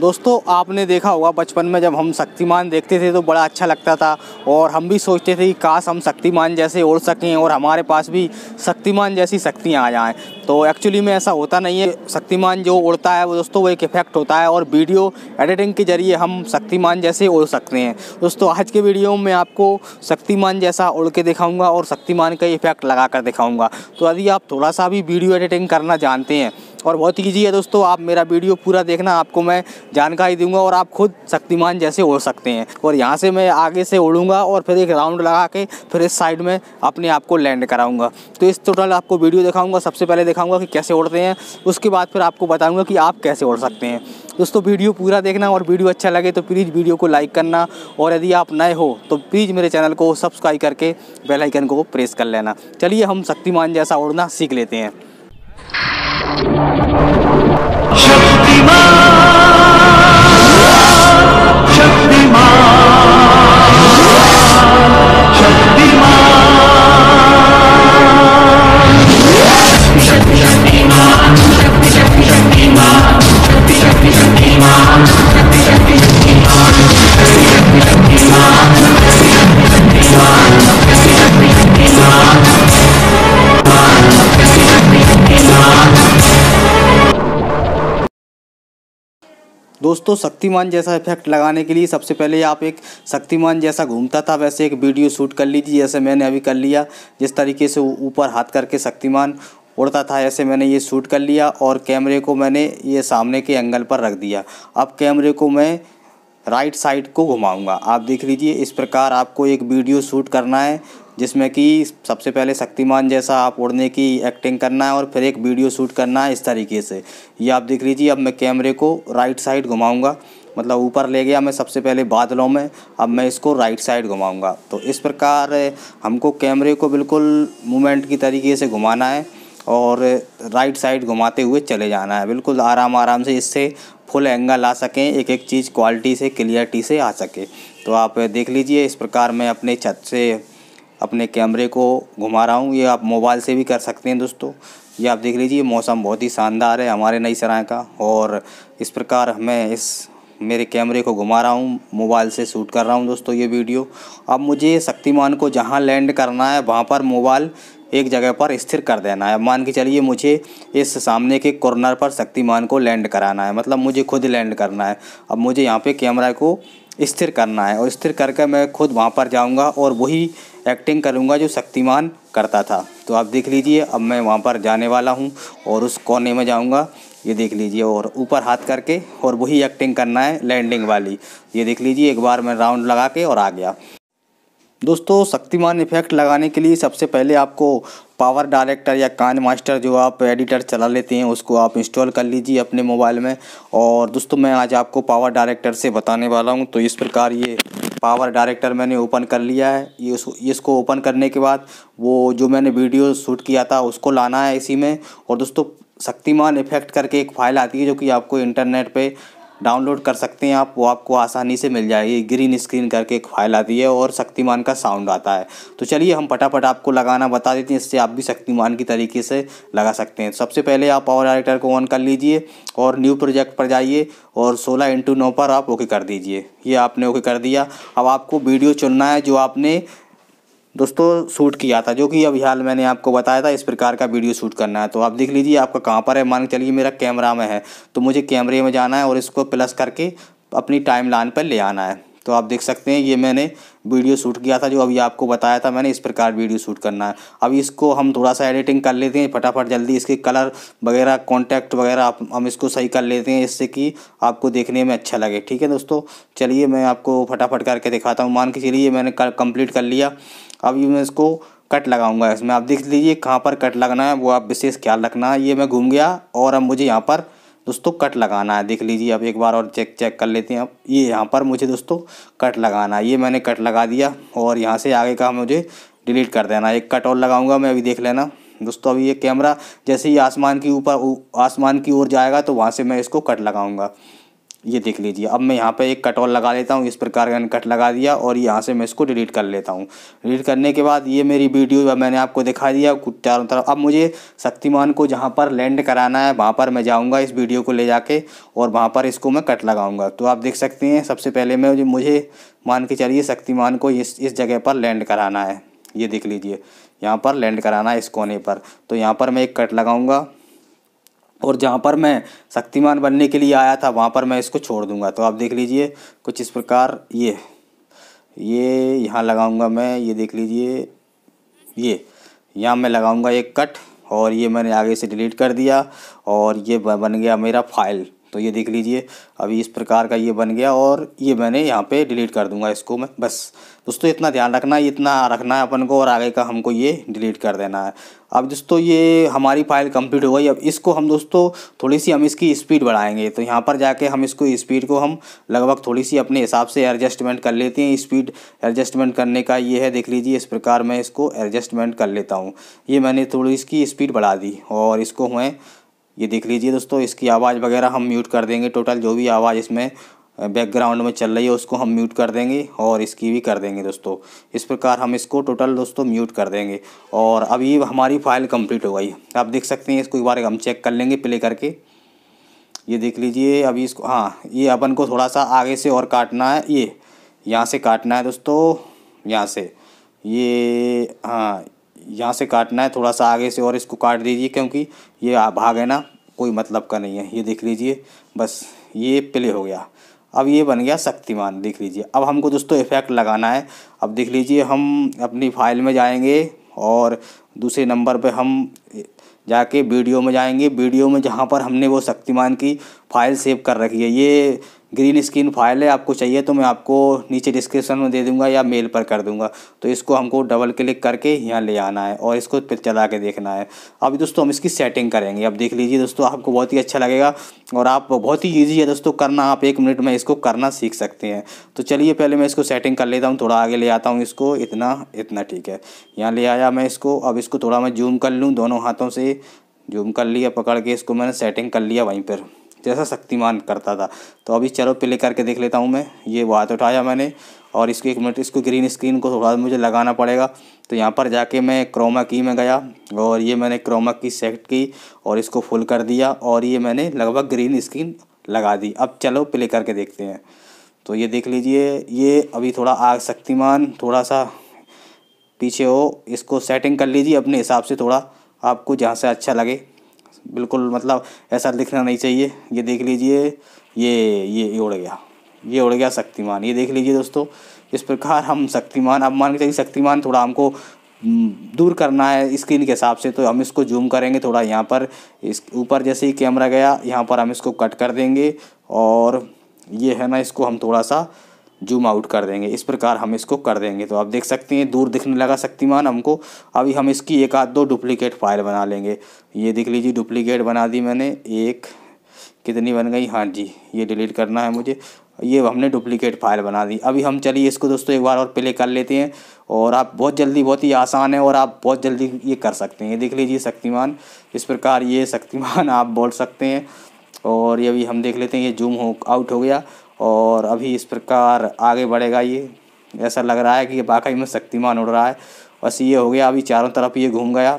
दोस्तों आपने देखा होगा बचपन में जब हम शक्तिमान देखते थे तो बड़ा अच्छा लगता था और हम भी सोचते थे कि काश हम शक्तिमान जैसे उड़ सकें और हमारे पास भी शक्तिमान जैसी शक्तियाँ आ जाएँ तो एक्चुअली में ऐसा होता नहीं है शक्तिमान जो उड़ता है वो दोस्तों वो एक इफेक्ट होता है और वीडियो एडिटिंग के ज़रिए हम शक्तिमान जैसे उड़ सकते हैं दोस्तों आज के वीडियो में आपको शक्तिमान जैसा उड़ के दिखाऊँगा और शक्तिमान का इफेक्ट लगा कर दिखाऊँगा तो यदि आप थोड़ा सा भी वीडियो एडिटिंग करना जानते हैं और बहुत ईजी है दोस्तों आप मेरा वीडियो पूरा देखना आपको मैं जानकारी दूंगा और आप खुद शक्तिमान जैसे उड़ सकते हैं और यहाँ से मैं आगे से उड़ूँगा और फिर एक राउंड लगा के फिर इस साइड में अपने आप को लैंड कराऊँगा तो इस टोटल आपको वीडियो दिखाऊँगा सबसे पहले दिखाऊँगा कि कैसे उड़ते हैं उसके बाद फिर आपको बताऊँगा कि आप कैसे उड़ सकते हैं दोस्तों वीडियो पूरा देखना और वीडियो अच्छा लगे तो प्लीज़ वीडियो को लाइक करना और यदि आप नए हो तो प्लीज़ मेरे चैनल को सब्सक्राइब करके बेल आइकन को प्रेस कर लेना चलिए हम शक्तिमान जैसा उड़ना सीख लेते हैं Shaktiman. दोस्तों शक्तिमान जैसा इफेक्ट लगाने के लिए सबसे पहले आप एक शक्तिमान जैसा घूमता था वैसे एक वीडियो शूट कर लीजिए जैसे मैंने अभी कर लिया जिस तरीके से ऊपर हाथ करके शक्तिमान उड़ता था ऐसे मैंने ये शूट कर लिया और कैमरे को मैंने ये सामने के एंगल पर रख दिया अब कैमरे को मैं राइट साइड को घुमाऊंगा आप देख लीजिए इस प्रकार आपको एक वीडियो शूट करना है जिसमें कि सबसे पहले शक्तिमान जैसा आप उड़ने की एक्टिंग करना है और फिर एक वीडियो शूट करना है इस तरीके से ये आप देख लीजिए अब मैं कैमरे को राइट साइड घुमाऊँगा मतलब ऊपर ले गया मैं सबसे पहले बादलों में अब मैं इसको राइट साइड घुमाऊँगा तो इस प्रकार हमको कैमरे को बिल्कुल मूवमेंट की तरीके से घुमाना है और राइट साइड घुमाते हुए चले जाना है बिल्कुल आराम आराम से इससे फुल एंगल आ सकें एक एक चीज़ क्वालिटी से क्लियरिटी से आ सके तो आप देख लीजिए इस प्रकार मैं अपने छत से अपने कैमरे को घुमा रहा हूँ ये आप मोबाइल से भी कर सकते हैं दोस्तों ये आप देख लीजिए मौसम बहुत ही शानदार है हमारे नई सराय का और इस प्रकार मैं इस मेरे कैमरे को घुमा रहा हूँ मोबाइल से शूट कर रहा हूँ दोस्तों ये वीडियो अब मुझे शक्तिमान को जहाँ लैंड करना है वहाँ पर मोबाइल एक जगह पर स्थिर कर देना है मान के चलिए मुझे इस सामने के कॉर्नर पर शक्तिमान को लैंड कराना है मतलब मुझे खुद लैंड करना है अब मुझे यहाँ पे कैमरा को स्थिर करना है और स्थिर करके मैं खुद वहाँ पर जाऊँगा और वही एक्टिंग करूँगा जो शक्तिमान करता था तो आप देख लीजिए अब मैं वहाँ पर जाने वाला हूँ और उस कोने में जाऊँगा ये देख लीजिए और ऊपर हाथ करके और वही एक्टिंग करना है लैंडिंग वाली ये देख लीजिए एक बार मैं राउंड लगा के और आ गया दोस्तों शक्तिमान इफेक्ट लगाने के लिए सबसे पहले आपको पावर डायरेक्टर या कान मास्टर जो आप एडिटर चला लेते हैं उसको आप इंस्टॉल कर लीजिए अपने मोबाइल में और दोस्तों मैं आज आपको पावर डायरेक्टर से बताने वाला हूं तो इस प्रकार ये पावर डायरेक्टर मैंने ओपन कर लिया है ये इसको ओपन करने के बाद वो जो मैंने वीडियो शूट किया था उसको लाना है इसी में और दोस्तों शक्तिमान इफेक्ट करके एक फ़ाइल आती है जो कि आपको इंटरनेट पे डाउनलोड कर सकते हैं आप वो आपको आसानी से मिल जाएगी ग्रीन स्क्रीन करके एक फाइल आती है और शक्तिमान का साउंड आता है तो चलिए हम फटाफट आपको लगाना बता देते हैं इससे आप भी शक्तिमान की तरीके से लगा सकते हैं सबसे पहले आप पावर डायरेक्टर को ऑन कर लीजिए और न्यू प्रोजेक्ट पर जाइए और सोलह इंटू नौ पर आप ओके कर दीजिए ये आपने ओके कर दिया अब आपको वीडियो चुनना है जो आपने दोस्तों शूट किया था जो कि अभी हाल मैंने आपको बताया था इस प्रकार का वीडियो शूट करना है तो आप देख लीजिए आपका कहाँ पर है मान के चलिए मेरा कैमरा में है तो मुझे कैमरे में जाना है और इसको प्लस करके अपनी टाइम लाइन पर ले आना है तो आप देख सकते हैं ये मैंने वीडियो शूट किया था जो अभी आपको बताया था मैंने इस प्रकार वीडियो शूट करना है अब इसको हम थोड़ा सा एडिटिंग कर लेते हैं फटाफट जल्दी इसके कलर वगैरह कॉन्टैक्ट वगैरह हम इसको सही कर लेते हैं इससे कि आपको देखने में अच्छा लगे ठीक है दोस्तों चलिए मैं आपको फटाफट करके दिखाता हूँ मान के चलिए मैंने कंप्लीट कर लिया अब ये मैं इसको कट लगाऊंगा इसमें आप देख लीजिए कहाँ पर कट लगाना है वो आप विशेष ख्याल रखना है ये मैं घूम गया और अब मुझे यहाँ पर दोस्तों कट लगाना है देख लीजिए अब एक बार और चेक चेक कर लेते हैं अब ये यहाँ पर मुझे दोस्तों कट लगाना है ये मैंने कट लगा दिया और यहाँ से आगे का मुझे डिलीट कर देना एक कट और लगाऊंगा मैं अभी देख लेना दोस्तों अभी ये कैमरा जैसे ही आसमान के ऊपर आसमान की ओर जाएगा तो वहाँ से मैं इसको कट लगाऊंगा ये देख लीजिए अब मैं यहाँ पे एक कट और लगा लेता हूँ इस प्रकार का कट लगा दिया और यहाँ से मैं इसको डिलीट कर लेता हूँ डिलीट करने के बाद ये मेरी वीडियो मैंने आपको दिखा दिया चारों तरफ अब मुझे शक्तिमान को जहाँ पर लैंड कराना है वहाँ पर मैं जाऊँगा इस वीडियो को ले जाके और वहाँ पर इसको मैं कट लगाऊँगा तो आप देख सकते हैं सबसे पहले मैं मुझे मान के चलिए शक्तिमान को इस इस जगह पर लैंड कराना है ये देख लीजिए यहाँ पर लैंड कराना है इस कोने पर तो यहाँ पर मैं एक कट लगाऊँगा और जहाँ पर मैं शक्तिमान बनने के लिए आया था वहाँ पर मैं इसको छोड़ दूँगा तो आप देख लीजिए कुछ इस प्रकार ये ये यहाँ लगाऊँगा मैं ये देख लीजिए ये यहाँ मैं लगाऊँगा एक कट और ये मैंने आगे से डिलीट कर दिया और ये बन गया मेरा फाइल तो ये देख लीजिए अभी इस प्रकार का ये बन गया और ये मैंने यहाँ पे डिलीट कर दूंगा इसको मैं बस दोस्तों इतना ध्यान रखना है इतना रखना है अपन को और आगे का हमको ये डिलीट कर देना है अब दोस्तों ये हमारी फाइल कंप्लीट हो गई अब इसको हम दोस्तों थोड़ी सी हम इसकी स्पीड बढ़ाएंगे तो यहाँ पर जाके हम इसको स्पीड को हम लगभग थोड़ी सी अपने हिसाब से एडजस्टमेंट कर लेते हैं स्पीड एडजस्टमेंट करने का ये है देख लीजिए इस प्रकार मैं इसको एडजस्टमेंट कर लेता हूँ ये मैंने थोड़ी इसकी स्पीड बढ़ा दी और इसको हमें ये देख लीजिए दोस्तों इसकी आवाज़ वगैरह हम म्यूट कर देंगे टोटल जो भी आवाज़ इसमें बैकग्राउंड में चल रही है उसको हम म्यूट कर देंगे और इसकी भी कर देंगे दोस्तों इस प्रकार हम इसको टोटल दोस्तों म्यूट कर देंगे और अब ये हमारी फाइल कंप्लीट हो गई आप देख सकते हैं इसको एक बार हम चेक कर लेंगे प्ले करके ये देख लीजिए अभी इसको हाँ ये अपन को थोड़ा सा आगे से और काटना है ये यहाँ से काटना है दोस्तों यहाँ से ये हाँ यहाँ से काटना है थोड़ा सा आगे से और इसको काट दीजिए क्योंकि ये भाग है ना कोई मतलब का नहीं है ये देख लीजिए बस ये प्ले हो गया अब ये बन गया शक्तिमान देख लीजिए अब हमको दोस्तों इफेक्ट लगाना है अब देख लीजिए हम अपनी फाइल में जाएंगे और दूसरे नंबर पे हम जाके वीडियो में जाएंगे वीडियो में जहाँ पर हमने वो शक्तिमान की फाइल सेव कर रखी है ये ग्रीन स्क्रीन फाइल है आपको चाहिए तो मैं आपको नीचे डिस्क्रिप्शन में दे दूंगा या मेल पर कर दूंगा तो इसको हमको डबल क्लिक करके यहाँ ले आना है और इसको फिर चला के देखना है अब दोस्तों हम इसकी सेटिंग करेंगे अब देख लीजिए दोस्तों आपको बहुत ही अच्छा लगेगा और आप बहुत ही ईजी है दोस्तों करना आप एक मिनट में इसको करना सीख सकते हैं तो चलिए पहले मैं इसको सेटिंग कर लेता हूँ थोड़ा आगे ले आता हूँ इसको इतना इतना ठीक है यहाँ ले आया मैं इसको अब इसको थोड़ा मैं जूम कर लूँ दोनों हाथों से जूम कर लिया पकड़ के इसको मैंने सेटिंग कर लिया वहीं पर जैसा शक्तिमान करता था तो अभी चलो प्ले करके देख लेता हूँ मैं ये बात उठाया मैंने और इसको एक मिनट इसको ग्रीन स्क्रीन को थोड़ा मुझे लगाना पड़ेगा तो यहाँ पर जाके मैं क्रोमा की में गया और ये मैंने क्रोमा की सेट की और इसको फुल कर दिया और ये मैंने लगभग ग्रीन स्क्रीन लगा दी अब चलो प्ले करके देखते हैं तो ये देख लीजिए ये अभी थोड़ा आग शक्तिमान थोड़ा सा पीछे हो इसको सेटिंग कर लीजिए अपने हिसाब से थोड़ा आपको जहाँ से अच्छा लगे बिल्कुल मतलब ऐसा लिखना नहीं चाहिए ये देख लीजिए ये ये उड़ गया ये उड़ गया शक्तिमान ये देख लीजिए दोस्तों इस प्रकार हम शक्तिमान अब मान के चाहिए शक्तिमान थोड़ा हमको दूर करना है स्क्रीन के हिसाब से तो हम इसको जूम करेंगे थोड़ा यहाँ पर इस ऊपर जैसे ही कैमरा गया यहाँ पर हम इसको कट कर देंगे और ये है ना इसको हम थोड़ा सा जूम आउट कर देंगे इस प्रकार हम इसको कर देंगे तो आप देख सकते हैं दूर दिखने लगा शक्तिमान हमको अभी हम इसकी एक आध दो डुप्लीकेट फाइल बना लेंगे ये देख लीजिए डुप्लीकेट बना दी मैंने एक कितनी बन गई हाँ जी ये डिलीट करना है मुझे ये हमने डुप्लीकेट फाइल बना दी अभी हम चलिए इसको दोस्तों एक बार और प्ले कर लेते हैं और आप बहुत जल्दी बहुत ही आसान है और आप बहुत जल्दी ये कर सकते हैं देख लीजिए शक्तिमान इस प्रकार ये शक्तिमान आप बोल सकते हैं और ये अभी हम देख लेते हैं ये जूम हो आउट हो गया और अभी इस प्रकार आगे बढ़ेगा ये ऐसा लग रहा है कि वाकई में शक्तिमान उड़ रहा है बस ये हो गया अभी चारों तरफ ये घूम गया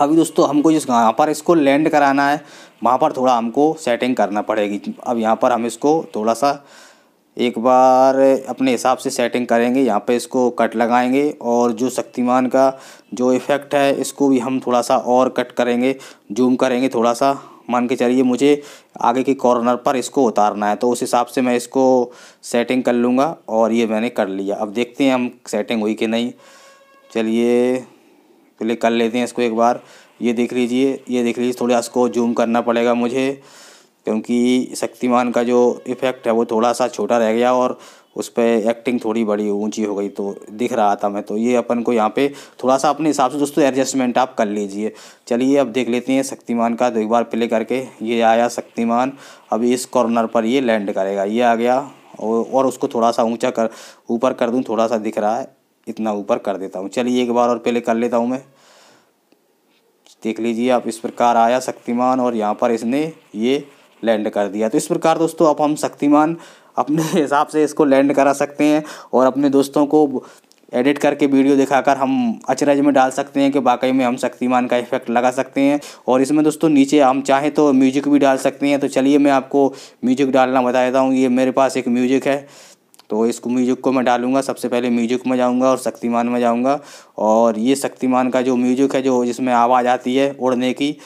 अभी दोस्तों हमको जिस यहाँ पर इसको लैंड कराना है वहाँ पर थोड़ा हमको सेटिंग करना पड़ेगी अब यहाँ पर हम इसको थोड़ा सा एक बार अपने हिसाब से सेटिंग करेंगे यहाँ पे इसको कट लगाएंगे और जो शक्तिमान का जो इफ़ेक्ट है इसको भी हम थोड़ा सा और कट करेंगे जूम करेंगे थोड़ा सा मान के चलिए मुझे आगे के कॉर्नर पर इसको उतारना है तो उस हिसाब से मैं इसको सेटिंग कर लूँगा और ये मैंने कर लिया अब देखते हैं हम सेटिंग हुई कि नहीं चलिए पहले कर लेते हैं इसको एक बार ये देख लीजिए ये देख लीजिए थोड़ा इसको जूम करना पड़ेगा मुझे क्योंकि शक्तिमान का जो इफ़ेक्ट है वो थोड़ा सा छोटा रह गया और उस पर एक्टिंग थोड़ी बड़ी ऊंची हो गई तो दिख रहा था मैं तो ये अपन को यहाँ पे थोड़ा सा अपने हिसाब से दोस्तों एडजस्टमेंट आप कर लीजिए चलिए अब देख लेते हैं शक्तिमान का दो तो एक बार प्ले करके ये आया शक्तिमान अब इस कॉर्नर पर ये लैंड करेगा ये आ गया और उसको थोड़ा सा ऊँचा कर ऊपर कर दूँ थोड़ा सा दिख रहा है इतना ऊपर कर देता हूँ चलिए एक बार और प्ले कर लेता हूँ मैं देख लीजिए आप इस प्रकार आया शक्तिमान और यहाँ पर इसने ये लैंड कर दिया तो इस प्रकार दोस्तों अब हम शक्तिमान अपने हिसाब से इसको लैंड करा सकते हैं और अपने दोस्तों को एडिट करके वीडियो दिखाकर हम अचरज में डाल सकते हैं कि वाकई में हम शक्तिमान का इफेक्ट लगा सकते हैं और इसमें दोस्तों नीचे हम चाहें तो म्यूजिक भी डाल सकते हैं तो चलिए मैं आपको म्यूजिक डालना बता देता हूँ ये मेरे पास एक म्यूजिक है तो इसको म्यूजिक को मैं डालूंगा सबसे पहले म्यूजिक में जाऊंगा और शक्तिमान में जाऊंगा और ये शक्तिमान का जो म्यूजिक है जो जिसमें आवाज़ आती है उड़ने की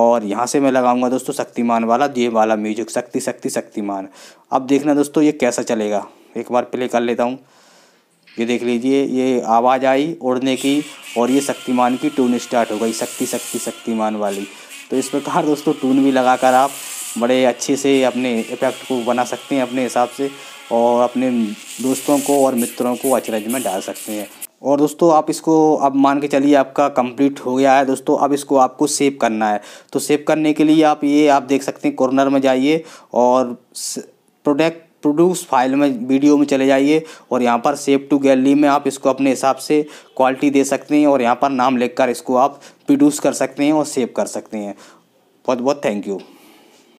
और यहाँ से मैं लगाऊंगा दोस्तों शक्तिमान वाला ये वाला म्यूजिक शक्ति शक्ति शक्तिमान अब देखना दोस्तों ये कैसा चलेगा एक बार प्ले कर लेता हूँ ये देख लीजिए ये आवाज़ आई उड़ने की और ये शक्तिमान की टून स्टार्ट हो गई शक्ति शक्ति शक्तिमान वाली तो इस प्रकार दोस्तों टून भी लगाकर आप बड़े अच्छे से अपने इफेक्ट को बना सकते हैं अपने हिसाब से और अपने दोस्तों को और मित्रों को अचरज में डाल सकते हैं और दोस्तों आप इसको अब मान के चलिए आपका कंप्लीट हो गया है दोस्तों अब इसको आपको सेव करना है तो सेव करने के लिए आप ये आप देख सकते हैं कॉर्नर में जाइए और प्रोडक्ट प्रोड्यूस फाइल में वीडियो में चले जाइए और यहाँ पर सेव टू गैलरी में आप इसको अपने हिसाब से क्वालिटी दे सकते हैं और यहाँ पर नाम लिखकर इसको आप प्रोड्यूस कर सकते हैं और सेव कर सकते हैं बहुत बहुत थैंक यू